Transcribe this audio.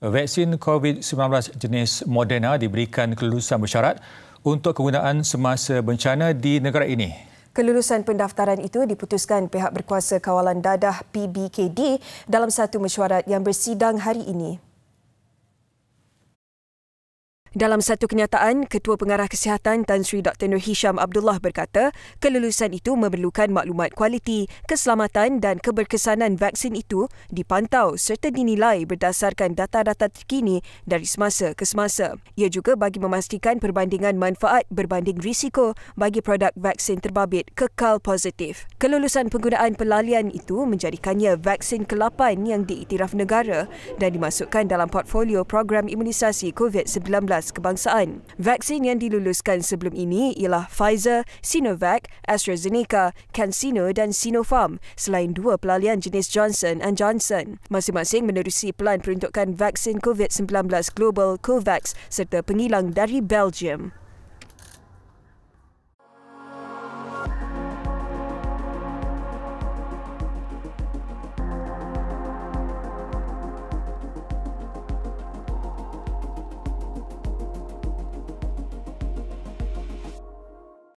vaksin COVID-19 jenis Moderna diberikan kelulusan bersyarat untuk kegunaan semasa bencana di negara ini. Kelulusan pendaftaran itu diputuskan pihak berkuasa kawalan dadah PBKD dalam satu mesyuarat yang bersidang hari ini. Dalam satu kenyataan, Ketua Pengarah Kesihatan Tan Sri Dr. Nur Hisham Abdullah berkata, kelulusan itu memerlukan maklumat kualiti, keselamatan dan keberkesanan vaksin itu dipantau serta dinilai berdasarkan data-data terkini dari semasa ke semasa. Ia juga bagi memastikan perbandingan manfaat berbanding risiko bagi produk vaksin terbabit kekal positif. Kelulusan penggunaan pelalian itu menjadikannya vaksin ke-8 yang diiktiraf negara dan dimasukkan dalam portfolio program imunisasi COVID-19 asas kebangsaan. Vaksin yang diluluskan sebelum ini ialah Pfizer, Sinovac, AstraZeneca, CanSino dan Sinopharm selain dua pelalian jenis Johnson and Johnson. Masing-masing menerusi pelan peruntukan vaksin COVID-19 global COVAX serta pengilang dari Belgium.